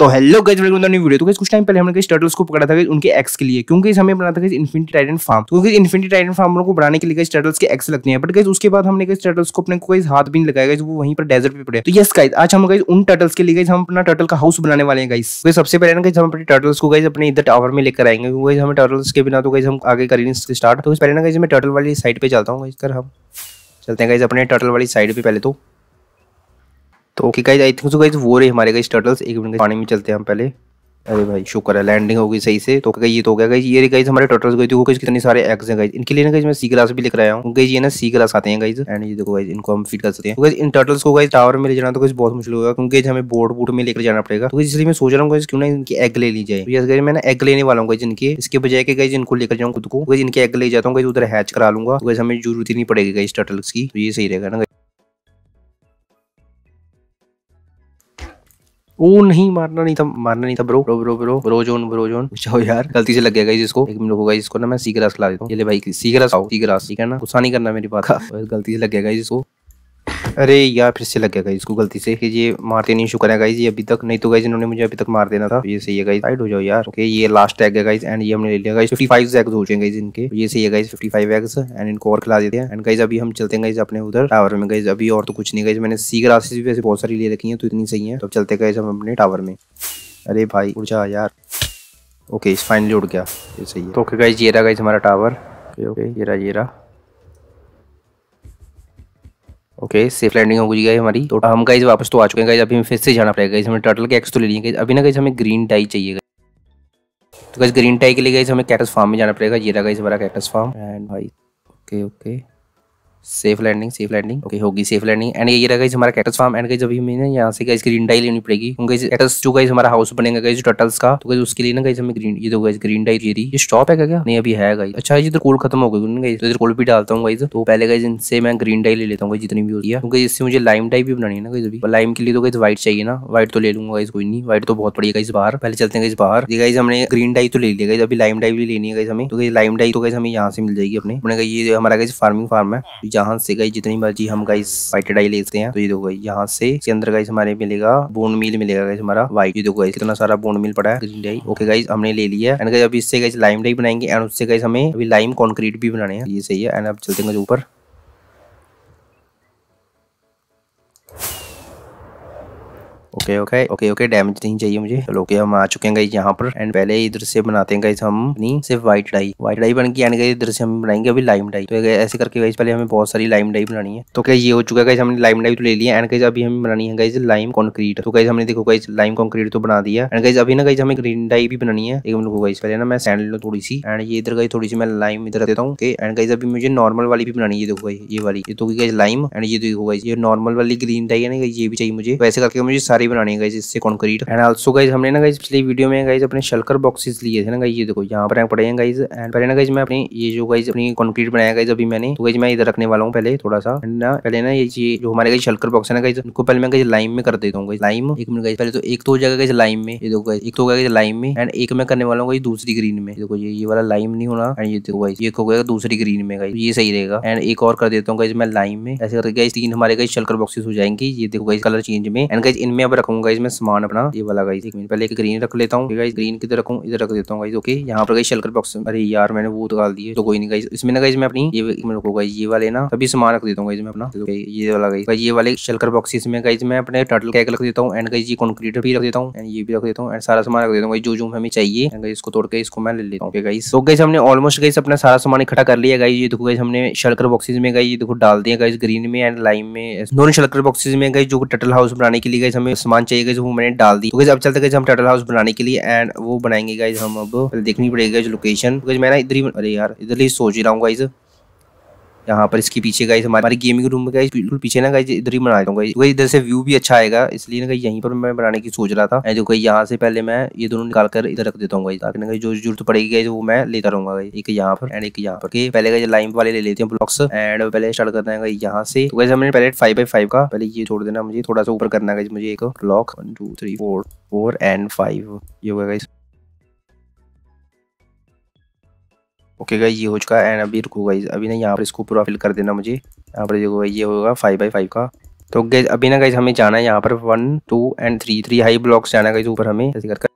तो हेलो गज welcome new video तो कुछ टाइम पहले हमने टर्टल्स को पकड़ा था उनके एक्स के लिए क्योंकि हमें बना था इन्फिनिटी टाइटन फार्म तो क्योंकि इन्फिनिटी टाइटन फार्म को बनाने के लिए टर्टल्स के एक्स लगते हैं बट गाइज उसके बाद हमने टर्टल्स को अपने कोई हाथ भी नहीं लगाया वो वहीं पर डेजर्ट पे पड़े तो यस गाइज आज हम गाइज उन टर्टल्स के लिए गाइज हम अपना टर्टल का हाउस बनाने वाले हैं गाइस तो सबसे पहले ना हम अपने टर्टल्स को गाइज अपने इधर टावर में लेकर आएंगे क्योंकि तो हमें टर्टल्स के बिना तो गाइज हम आगे करेंगे स्टार्ट तो पहले ना गाइज मैं टर्टल वाली साइड पे चलता हूँ गाइज कर हम चलते हैं गाइज अपने टर्टल वाली साइड पे पहले तो तो okay guys I think so guys वो रहे हमारे गाइज टर्टल्स एक मिनट पानी में चलते हैं हम पहले अरे भाई शुक्र है लैंडिंग हो गई सही से तो गई ये तो गया गई ये गाइज हमारे टोटल्स गई देखो कितने सारे एग्स हैं गाइज इनके लिए ना गाइज मैं सी क्लास भी लिख रहा हूँ गई ये ना सी क्लास आते हैं गाइज एंड ये देखो गाइज इनको हम फीड कर सकते हैं तो इन टर्टल्स को गाइज टावर में ले जाना तो कुछ बहुत मुश्किल होगा क्योंकि हमें बोर्ड बोट में लेकर जाना पड़ेगा तो इसलिए मैं सोच रहा हूँ क्यों ना इनके एग ले ली जाए तो गाइज मैं ना एग लेने वाला हूँ जिनके इनके इसके बजाय के गाइज इनको लेकर जाऊँ खुद को तो इनके एग ले जाता हूँ उधर हैच करा लूंगा गाइज तो हमें जरूरत ही नहीं पड़ेगी गाइज टर्टल्स की तो ये सही रहेगा ना ओ नहीं मारना नहीं था मारना नहीं था bro bro bro bro bro zone bro zone जाओ यार गलती से लग गया गाइस इसको एक मिनट रुको गाइस इसको ना मैं सीग्रास खिला देता हूं ये ले भाई सीग्रास आओ सीग्रास ठीक है ना गुस्सा नहीं करना मेरी बात का गलती से लग गया गाइस इसको अरे यार फिर से लग गया इसको गलती से कि ये मारते नहीं शुक्र है ये अभी तक नहीं तो गाइज इन्होंने मुझे अभी तक मार देना था ये सही है गाइज साइड हो जाओ यार ओके ये लास्ट टैग है गाइज एंड ये हमने ले लिया गाइज 55 एग्स हो जाएंगे इनके ये सही है गाइज 55 एग्स एंड इनको और खिला देते हैं एंड गाइज अभी हम चलते हैं गाइज अपने उधर टावर में गाइज अभी और तो कुछ नहीं गाइज मैंने सी ग्रासेस भी वैसे बहुत सारी ले रखी है तो इतनी सही है तो चलते गाइज हम अपने टावर में अरे भाई उड़ जा यार ओके फाइनली उड़ गया ये सही है तो ओके गाइज ये रहा गाइज हमारा टावर ओके ये रहा ये रहा ओके सेफ लैंडिंग हो गई है हमारी तो हम गाइज वापस तो आ चुके हैं अभी हमें फिर से जाना पड़ेगा गाइज हमें टर्टल के एक्स तो ले लिए अभी ना गई हमें ग्रीन टाई चाहिए तो गाइज ग्रीन टाई के लिए गई हमें कैटस फार्म में जाना पड़ेगा ये रहा गाइज हमारा कैटस फार्म एंड भाई okay okay safe landing safe landing okay होगी सेफ लैंडिंग एंड ये रहेगा हमारा कैटस फार्म एंड जब हमें यहाँ से गाइस ग्रीन डाई लेनी पड़ेगी गाइस तो कैटस जो गई हमारा हाउस बनेगा गाइस टटल्स का तो गाइस उसके लिए ना गाइस हमें ग्रीन ये तो गई ग्रीन डाई दे रही ये स्टॉप है क्या नहीं अभी है गई अच्छा ये तो कोल खत्म हो गई गाइस तो इधर कोल भी डालता हूँ गई तो पहले गई इनसे मैं ग्रीन डाई ले लेता हूँ जितनी भी होती है क्योंकि तो इससे मुझे लाइम डाई भी बनानी है ना गाइस अभी लाइम के लिए तो गाइस व्हाइट चाहिए ना व्हाइट तो ले लूंगा गाइज कोई नहीं व्हाइट तो बहुत पड़ी गाइस बाहर पहले चलते हैं इस बाहर ये गाइज हमने ग्रीन डाई तो ले लिया गई अभी लाइम डाई भी लेनी है गई हमें तो गाइस लाइम डाई तो गाइस हमें यहाँ से मिल जाएगी अपने ये हमारा गाइस फार्मिंग फार्म है यहाँ से गई जितनी मर्जी हम गाइस व्हाइट डाई लेते हैं तो ये देखो यहाँ से इसके अंदर गाइस हमारे मिलेगा बोन मिल मिलेगा गाइस हमारा व्हाइट ये देखो गाइस कितना सारा बोन मिल पड़ा है ग्रीन डाई ओके गाइस हमने ले लिया एंड गाइस अब इससे गाइस लाइम डाई बनाएंगे एंड उससे गाइस हमें अभी लाइम कॉन्क्रीट भी बनाने हैं ये सही है एंड अब चलते हैं ऊपर okay okay okay okay damage नहीं चाहिए मुझे चलो ओके हम आ चुके हैं गाइस यहाँ पर एंड पहले इधर से बनाते हैं गाइस हम अपनी सिर्फ व्हाइट डाई व्हाइट डाई बन के एंड गाइज इधर से हम बनाएंगे अभी लाइम डाई तो ऐसे करके गाइस पहले हमें बहुत सारी लाइम डाई बनानी है तो क्या ये हो चुका है गाइस हमने लाइम डाई तो ले लिया एंड गाइस अभी हमें बनानी है गाइस लाइम कॉन्क्रीट तो गाइस हमने देखो गाइस लाइम कॉन्क्रीट तो बना दिया एंड गाइस अभी ना गाइस हमें ग्रीन डाई भी बनानी है एक मिनट गाइस पहले ना मैं सैंड लूं थोड़ी सी एंड ये इधर गाइस थोड़ी सी मैं लाइम इधर देता हूं ओके एंड गाइस अभी मुझे नॉर्मल वाली भी बनानी है देखो गाइस ये वाली ये तो गाइस लाइम एंड ये तो देखो गाइस ये नॉर्मल वाली ग्रीन डाई है ना ये भी चाहिए मुझे वैसे करके मुझे सारे सारी बनानी है इससे कॉन्क्रीट एंड ऑल्सो गाइज हमने ना गाइज पिछली वीडियो में गाइज अपने शलकर बॉक्सेस लिए थे ना गाइज ये देखो यहाँ पर पड़े हैं गाइज एंड पहले ना गाइज मैं अपनी ये जो गाइज अपनी कॉन्क्रीट बनाया गाइज अभी मैंने तो गाइज मैं इधर रखने वाला हूँ पहले थोड़ा सा एंड ना पहले ना ये जो हमारे गाइज शलकर बॉक्स है ना गाइज उनको पहले मैं गाइज लाइम में कर देता हूँ गाइज लाइम एक मिनट गाइज पहले तो एक तो हो जाएगा गाइज लाइम में ये देखो गाइज एक तो होगा गाइज लाइम में एंड एक मैं करने वाला हूँ गाइज दूसरी ग्रीन में देखो ये ये वाला लाइम नहीं होना एंड ये देखो गाइज एक तो हो गया दूसरी ग्रीन में गाइज ये सही रहेगा एंड एक और कर देता हूँ गाइज मैं लाइम में ऐसे करके गाइज तीन हमारे गाइज शलकर बॉक्सेस हो जाएंगे ये देखो गाइज कलर चेंज में एंड गाइज इनमें पे रखूंगा इसमें सामान अपना ये वाला गाइस एक मिनट पहले एक ग्रीन रख लेता हूँ ग्रीन किधर रखूँ इधर रख देता हूँ गाइस ओके यहाँ पर गई शेल्कर बॉक्स अरे यार मैंने वो डाल दिए तो कोई नहीं गाइस इसमें ना गाइस मैं अपनी ये रखो ये वाले ना अभी सामान रख देता हूँ इसमें अपना ये वाला गाइस ये वाले शेल्कर बॉक्स इसमें गाइस मैं अपने टर्टल कैक रख देता हूँ एंड गाइस ये कॉन्क्रीट भी रख देता हूँ एंड ये भी रख देता हूँ एंड सारा सामान रख देता हूँ जो जो हमें चाहिए इसको तोड़ के इसको मैं ले लेता हूँ गाइस तो गाइस हमने ऑलमोस्ट गाइस अपना सारा सामान इकट्ठा कर लिया गाइस ये देखो गाइस हमने शलकर बॉक्सेस में गाइस ये देखो डाल दिया गाइस ग्रीन में एंड लाइम में दोनों शलकर बॉक्सेस में गाइस जो टटल हाउस बनाने के लिए गाइस हमें सामान चाहिए गाइज वो मैंने डाल दी तो अब चलते गए हम टर्टल हाउस बनाने के लिए एंड वो बनाएंगे गाइज हम अब देखनी पड़ेगी लोकेशन ना इधर ही अरे यार इधर ही सोच ही रहा हूँ गाइज यहाँ पर इसके पीछे गाइस हमारे गेमिंग रूम में गाइस बिल्कुल पीछे ना गाइस इधर ही बना दूंगा तो इधर से व्यू भी अच्छा आएगा इसलिए ना यहीं पर मैं बनाने की सोच रहा था जो कहीं यहाँ से पहले मैं ये दोनों निकाल कर इधर रख देता हूँ गाइस ताकि ना जो जरूरत पड़ेगी गाइस वो मैं लेता रहूंगा गाइस एक यहाँ पर एंड एक यहाँ पर पहले गाइस लाइम वाले ले लेते हैं ब्लॉक्स एंड पहले स्टार्ट करते हैं गाइस यहाँ से वैसे तो गाइस हमने पहले फाइव बाई फाइव का पहले ये छोड़ देना मुझे थोड़ा सा ऊपर करना है मुझे एक block one two three four four and five ये होगा गाइस ओके गई ये हो चुका है एंड अभी रुको गाइज अभी ना यहाँ पर इसको पूरा फिल कर देना मुझे यहाँ पर देखो ये होगा फाइव बाई फाइव का तो गई अभी ना गाइज हमें जाना है यहाँ पर one two and three three high blocks जाना गाइज ऊपर हमें ऐसे करके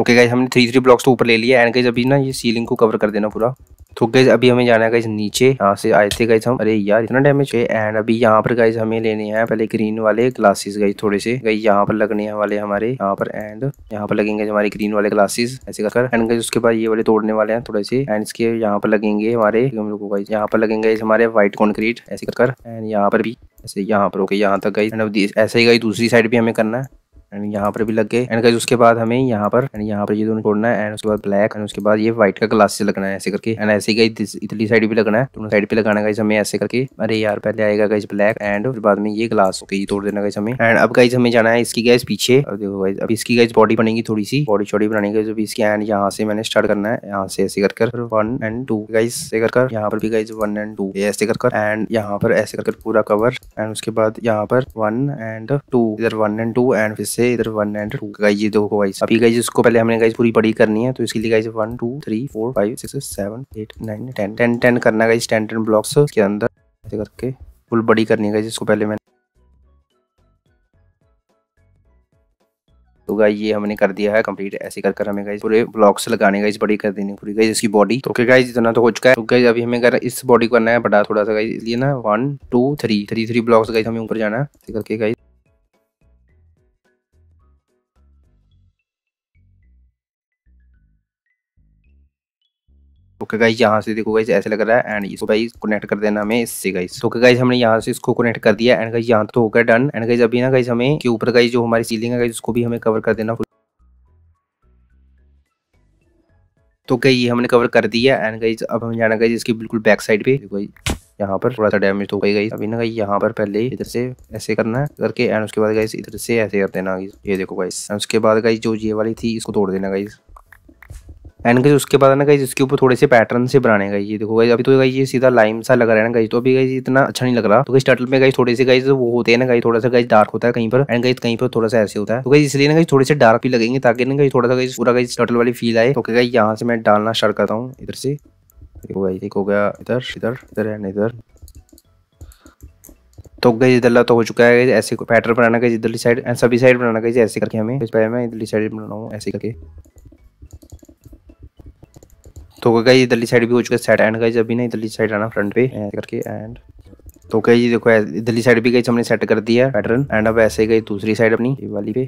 ओके गाइज हमने थ्री थ्री ब्लॉक्स तो ऊपर ले लिया एंड गाइज अभी ना ये सीलिंग को कवर कर देना पूरा तो गाइज अभी हमें जाना है गाइज नीचे यहाँ से आए थे गाइज हम अरे यार इतना डैमेज है एंड अभी यहाँ पर गाइज हमें लेने हैं पहले ग्रीन वाले ग्लासेस गाइज थोड़े से गाइज यहाँ पर लगने वाले हमारे यहाँ पर एंड यहाँ पर लगेंगे हमारे ग्रीन वाले ग्लासेस ऐसे कर एंड गाइज उसके बाद ये वाले तोड़ने वाले हैं थोड़े से एंड इसके यहाँ पर लगेंगे हमारे हम लोग यहाँ पर लगेंगे हमारे व्हाइट कॉन्क्रीट ऐसे कर एंड यहाँ पर भी ऐसे यहाँ पर ओके यहाँ तक गाइज ऐसे ही गाइज दूसरी साइड भी हमें करना है एंड यहाँ पर भी लग गए एंड उसके बाद हमें यहाँ पर एंड यहाँ पर ये दोनों छोड़ना है एंड उसके बाद ब्लैक एंड उसके बाद ये व्हाइट का ग्लास से लगना है ऐसे करके एंड ऐसे ही इतली साइड भी लगना है दोनों साइड पे लगाना गाइज हमें ऐसे करके अरे यार पहले आएगा गाइज ब्लैक एंड उसके बाद में ये ग्लास होते ये तोड़ देना गाइज हमें एंड अब गाइज हमें जाना है इसकी गैस पीछे अब देखो गाइज अब इसकी गाइज बॉडी बनेगी थोड़ी सी बॉडी छोड़ी बनाने गई अभी इसकी एंड यहाँ से मैंने स्टार्ट करना है यहाँ से ऐसे कर वन एंड टू गाइज से कर यहाँ पर भी गाइज वन एंड टू ऐसे कर एंड यहाँ पर ऐसे कर कर पूरा कवर एंड उसके बाद यहाँ पर वन एंड टू इधर वन एंड टू एंड फिर से इधर वन एंड टू गाइज ये देखो गाइज अभी गाइज इसको पहले हमने गाइज पूरी बड़ी करनी है तो इसके लिए guys one two three four five six seven eight nine ten ten ten करना गाइज टेन टेन ब्लॉक्स के अंदर करके फुल बड़ी करनी है गाइज इसको पहले मैंने तो गाइस ये हमने कर दिया है कंप्लीट ऐसे कर कर हमें गाइस पूरे ब्लॉक्स लगाने गाइस बड़ी कर देनी पूरी गाइस इसकी बॉडी तो गाइस इतना तो हो चुका है तो गाइस अभी हमें कर इस बॉडी को करना है बड़ा थोड़ा सा गाइस इसलिए ना one two three three three blocks guys हमें ऊपर जाना है करके गाइस ओके तो गाइज यहाँ से देखो गाइज ऐसे लग रहा है एंड इसको गाइज कनेक्ट कर देना हमें इससे गाइज ओके गाइज हमने यहाँ से इसको कनेक्ट कर दिया एंड गाइज यहाँ तो होगा डन एंड गाइज अभी ना गाइज हमें के ऊपर गाइज जो हमारी सीलिंग है गाइज उसको भी हमें कवर कर देना तो गई हमने कवर कर दिया एंड गई अब हम जाना गई इसकी बिल्कुल बैक साइड पे गई यहाँ पर थोड़ा सा डैमेज तो गई गई अभी ना गई यहाँ पर पहले इधर से ऐसे करना है करके एंड उसके बाद गई इधर से ऐसे कर देना ये देखो गई उसके बाद गई जो ये वाली थी इसको तोड़ देना गई एंड गई उसके बाद ना गई इसके ऊपर थोड़े से पैटर्न से बनाने गई ये देखो गई अभी तो गई ये सीधा लाइम सा लग रहा है ना गई तो अभी गई इतना अच्छा नहीं लग रहा तो गई टर्टल में गई थोड़े से गई वो होते हैं ना गई थोड़ा सा गई डार्क होता है कहीं पर एंड गई कहीं पर थोड़ा सा ऐसे होता है तो गई इसलिए ना गई थोड़े से डार्क भी लगेंगे ताकि ना गई थोड़ा सा गई पूरा गई टटल वाली फील आए तो गई यहाँ से मैं डालना स्टार्ट करता हूँ इधर से देखो गई एक हो गया इधर इधर इधर एंड इधर तो गई इधरला तो हो चुका है ऐसे पैटर्न बनाना गई इधर साइड सभी साइड बनाना गई ऐसे करके हमें इस पर मैं साइड बनाना हूँ ऐसे करके तो क्या ये दिल्ली साइड भी हो चुका है सेट एंड गई अभी ना दिल्ली साइड आना फ्रंट पे करके एंड तो क्या जी देखो दिल्ली साइड भी गई हमने सेट कर दिया पैटर्न एंड अब ऐसे गई दूसरी साइड अपनी वाली पे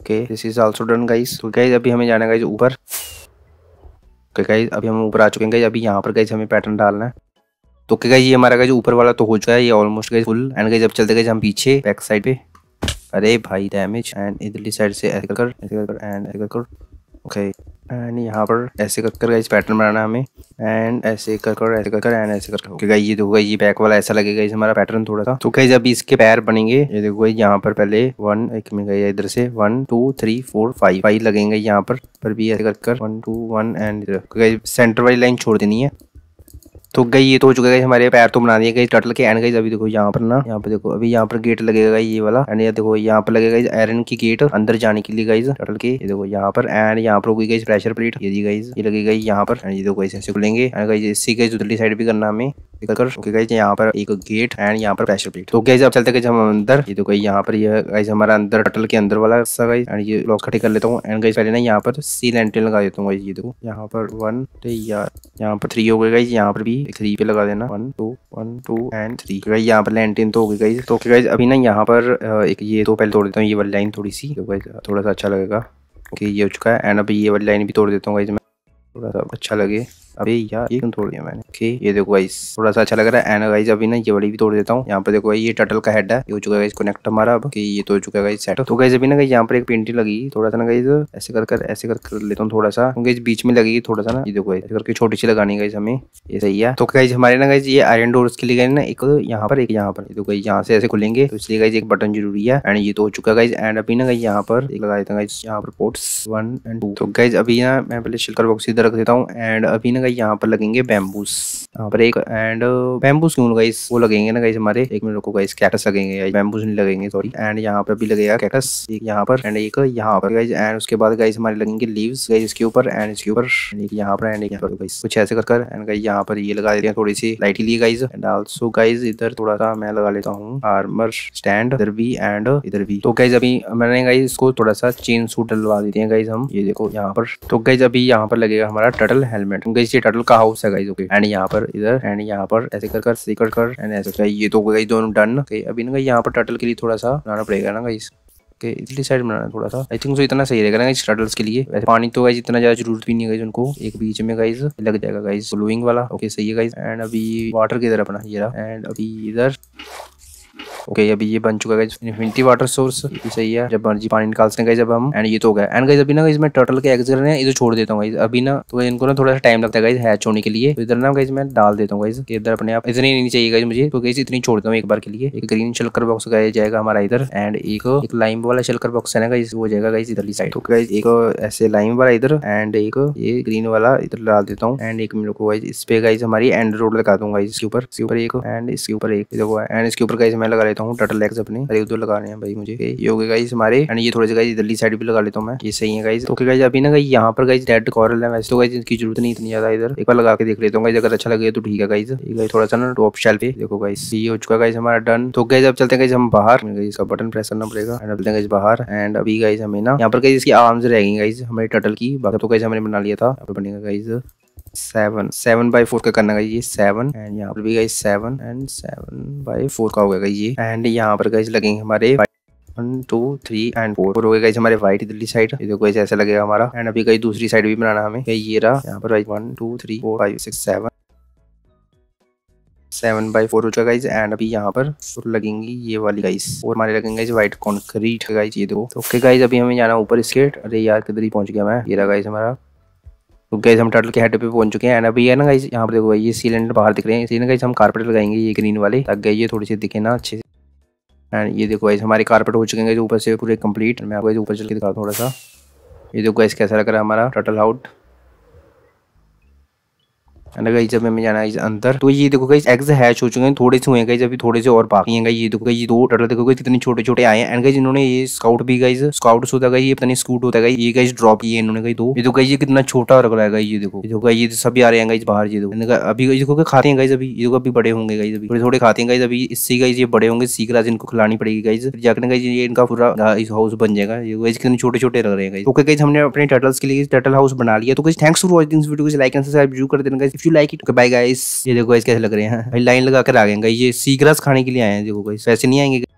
okay this is also done guys तो क्या अभी हमें जाना गाइस ऊपर ओके गाइस अभी हम ऊपर आ चुके हैं गाइस अभी यहाँ पर गाइस हमें पैटर्न डालना है तो क्या गाइस ये हमारा गाइस ऊपर वाला तो हो चुका है ये almost guys full and guys अब चलते गए हम पीछे बैक साइड पे अरे भाई डैमेज एंड इधरली साइड से ऐसे कर एंड ऐसे ओके एंड यहाँ पर ऐसे कर कर इस पैटर्न बनाना हमें एंड ऐसे कर कर ऐसे कर कर एंड ऐसे कर कर ये देखो ये बैक वाला ऐसा लगेगा इस हमारा पैटर्न थोड़ा सा तो कहीं जब इसके पैर बनेंगे ये देखो गाइस यहाँ पर पहले वन एक में गई इधर से one two three four five five लगेंगे यहाँ पर पर भी ऐसे कर कर one two one and centre वाली लाइन छोड़ देनी है तो गई ये तो हो चुका है हमारे पैर तो बना दिए गई टटल के एंड गई अभी देखो यहाँ पर ना यहाँ पे देखो अभी यहाँ पर गेट लगेगा ये वाला एंड ये देखो यहाँ पर लगेगा आयरन की गेट अंदर जाने के लिए गाइज टटल के ये देखो यहाँ पर एंड यहाँ पर होगी गई प्रेशर प्लेट ये दी गई ये लगी गई यहाँ पर एंड ये देखो ऐसे खुलेंगे एंड गई इससे गई उधरली साइड भी करना हमें निकलकर ओके गाइज यहाँ पर एक गेट एंड यहाँ पर प्रेशर प्लेट तो गाइज अब चलते हम अंदर ये तो गाइज यहाँ पर ये गाइज हमारा अंदर टटल के अंदर वाला हिस्सा गाइज एंड ये लॉक खड़े कर लेता हूँ एंड गाइज पहले ना यहाँ पर सी लेंटेन लगा देता हूँ ये देखो यहाँ पर वन यार यहाँ पर थ्री हो गए गाइज यहाँ पर भी थ्री पे लगा देना one two one two and three guys यहाँ पर लेंटेन तो हो गई गाइज तो ओके गाइज अभी ना यहाँ पर एक ये तो पहले तोड़ देता हूँ ये वाली लाइन थोड़ी सी तो थोड़ा सा अच्छा लगेगा ओके ये हो चुका है एंड अभी ये वाली लाइन भी तोड़ देता हूँ गाइज मैं थोड़ा सा अच्छा लगे अबे यार ये क्यों तोड़ दिया मैंने ओके ये देखो गाइस थोड़ा सा अच्छा लग रहा है एंड गाइस अभी ना ये वाली भी तोड़ देता हूँ यहाँ पर देखो ये टटल का हेड है ये हो चुका है कनेक्ट हमारा अब ये तो हो चुका है सेट तो गाइस अभी ना गाइस यहाँ पर एक पेंटिंग लगी थोड़ा सा ना गाइस ऐसे कर कर ऐसे कर कर लेता हूँ थोड़ा सा गाइस तो बीच में लगेगी थोड़ा सा ना ये देखो ऐसे करके छोटी सी लगानी गाइस हमें ये सही है तो गाइज हमारे ना गाइज ये आयरन डोर्स के लिए गए ना एक यहाँ पर एक यहाँ पर देखो गाइस यहाँ से ऐसे खुलेंगे तो इसलिए गाइज एक बटन जरूरी है एंड ये तो हो चुका है गाइज एंड अभी ना गाइस यहाँ पर एक लगा देता हूँ यहाँ पर पोर्ट्स वन एंड टू तो गाइज अभी ना मैं पहले शिल्कर बॉक्स इधर रख देता हूँ एंड अभी ना ना यहाँ पर लगेंगे बैम्बूस यहाँ पर एक एंड बैम्बूस uh, क्यों गाइस वो लगेंगे ना गाइस हमारे एक मिनट को गाइस कैटस लगेंगे बैम्बूस नहीं लगेंगे सॉरी एंड यहाँ पर भी लगेगा कैटस एक यहाँ पर एंड एक यहाँ पर गाइज एंड उसके बाद गाइस हमारे लगेंगे लीव्स गाइज इसके ऊपर एंड इसके ऊपर यहाँ पर एंड यहाँ पर गाइस कुछ ऐसे कर एंड गाइज यहाँ पर ये लगा देते हैं थोड़ी सी लाइट ही ली गाइज एंड ऑल्सो गाइज इधर थोड़ा सा मैं लगा लेता हूँ आर्मर स्टैंड इधर भी एंड uh, इधर भी तो गाइज अभी मैंने गाइज इसको थोड़ा सा चेन सूट डलवा देते हैं गाइज हम ये देखो यहाँ पर तो गाइज अभी यहाँ पर लगेगा हमारा टटल हेलमेट गाइज ये टर्टल का हाउस है गाइस ओके एंड यहाँ पर इधर एंड यहाँ पर ऐसे कर कर से कर कर एंड ऐसे ये तो गई दोनों डन अभी ना यहाँ पर टर्टल के लिए थोड़ा सा बनाना पड़ेगा ना गाइस के इधरली साइड बनाना थोड़ा सा आई थिंक सो इतना सही रहेगा ना इस टर्टल्स के लिए वैसे पानी तो गाइज इतना ज्यादा जरूरत भी नहीं है उनको एक बीच में गाइज लग जाएगा गाइज ग्लोइंग वाला ओके सही है गाइज एंड अभी वाटर की किधर अपना ये रहा एंड अभी इधर ओके अभी ये बन चुका है इन्फिनिटी वाटर सोर्स सही है जब मर्जी पानी निकाल सकते हैं जब हम एंड ये तो गया एंड गाइज अभी ना इसमें टर्टल के एग्जिट है इधर छोड़ देता हूँ अभी ना तो इनको ना थोड़ा सा टाइम लगता है हैच होने के लिए तो इधर ना गाइज मैं डाल देता हूँ गाइज इधर अपने आप इतनी नहीं चाहिए गाइज मुझे तो गाइज इतनी छोड़ देता हूँ एक बार के लिए एक ग्रीन शलकर बॉक्स गाया जाएगा हमारा इधर एंड एक एक लाइम वाला शलकर बॉक्स है ना गाइज वो जाएगा गाइज इधरली साइड तो गाइज एक ऐसे लाइम वाला इधर एंड एक ये ग्रीन वाला इधर डाल देता हूँ एंड एक मेरे को इस पे गाइज हमारी एंड रोड लगा दूंगा इसके ऊपर इसके ऊपर एक एंड इसके ऊपर एक एंड इसके ऊपर गाइज मैं लगा लेता हूँ टटल लेग्स अपने अरे उधर लगा रहे हैं भाई मुझे योगे गाइस हमारे एंड ये थोड़े से गाइस दिल्ली साइड भी लगा लेता हूँ मैं ये सही है गाइस ओके गाइस अभी ना गाइस यहाँ पर गाइस रेड कॉरल है वैसे तो गाइस इनकी जरूरत नहीं इतनी ज्यादा इधर एक बार लगा के देख लेता हूँ गाइस अगर अच्छा लगे तो ठीक है गाइज गाइज थोड़ा सा ना टॉप शेल्फ पे देखो गाइस ये हो चुका गाइस हमारा डन तो गाइस अब चलते हैं गाइस हम बाहर इसका बटन प्रेस करना पड़ेगा एंड चलते हैं गाइज बाहर एंड अभी गाइस हमें ना यहाँ पर गाइस इसकी आर्म्स रहेगी गाइस हमारे टटल की बाकी तो गाइस हमने बना लिया था बनेगा guys seven seven by four का करना ये सेवन एंड यहाँ पर भी गई seven and seven by four का हो गया ये एंड यहाँ पर गई लगेंगे हमारे one two three and four four हो गए हमारे व्हाइट दिल्ली साइड देखो गाइज ऐसा लगेगा हमारा एंड अभी गई दूसरी साइड भी बनाना हमें ये रहा यहाँ पर one two three four five six seven seven by four हो चुका गाइज एंड अभी यहाँ पर फोर लगेंगी ये वाली गाइस और हमारे लगेंगे गाइज व्हाइट कॉन्क्रीट गाइज ये दो तो ओके गाइज अभी हमें जाना ऊपर स्केट अरे यार किधर ही पहुंच गया मैं ये रहा गाइज हमारा तो गैस हम टर्टल के हेड पे पहुंच चुके हैं एंड अभी है ना गाइस यहाँ पर देखो भाई ये सिलेंडर बाहर दिख रहे हैं इसलिए ना गाइस हम कारपेट लगाएंगे ये ग्रीन वाले तक गए ये थोड़ी सी दिखे ना अच्छे से एंड ये देखो गाइस हमारे कारपेट हो चुके हैं ऊपर से पूरे कंप्लीट मैं आपको ऊपर चल के दिखा थोड़ा सा ये देखो गाइस कैसा लग रहा है हमारा टर्टल आउट एंड गई जब हमें जाना है अंदर तो ये देखो गई एग्ज हैच हो चुके हैं थोड़े से हुए गई अभी थोड़े से और बाकी हैं ये देखो गई दो टटल देखो गई कितने छोटे छोटे आए एंड गई इन्होंने ये स्काउट भी गई स्काउट होता गई ये पता नहीं स्कूट होता गई ये गई ड्रॉप किए इन्होंने गई दो ये तो गई ये कितना छोटा रख रहा है ये देखो ये देखो ये तो सभी आ रहे हैं गई बाहर ये देखो अभी गई देखो खाते हैं गई अभी ये अभी बड़े होंगे गई अभी थोड़े थोड़े खाते हैं गई अभी इससे गई ये बड़े होंगे सीख राज इनको खिलानी पड़ेगी गई जाकर गई ये इनका पूरा हाउस बन जाएगा ये गई कितने छोटे छोटे रख रहे हैं गई ओके गाइज हमने अपने टटल्स के लिए टटल हाउस बना लिया तो guys thanks for watching video को लाइक एंड सब्सक्राइब जरूर कर देना guys you like it bye guys ये देखो गाइस कैसे लग रहे हैं लाइन लगा कर आ गए ये सी ग्रास खाने के लिए आए हैं देखो गाइस वैसे नहीं आएंगे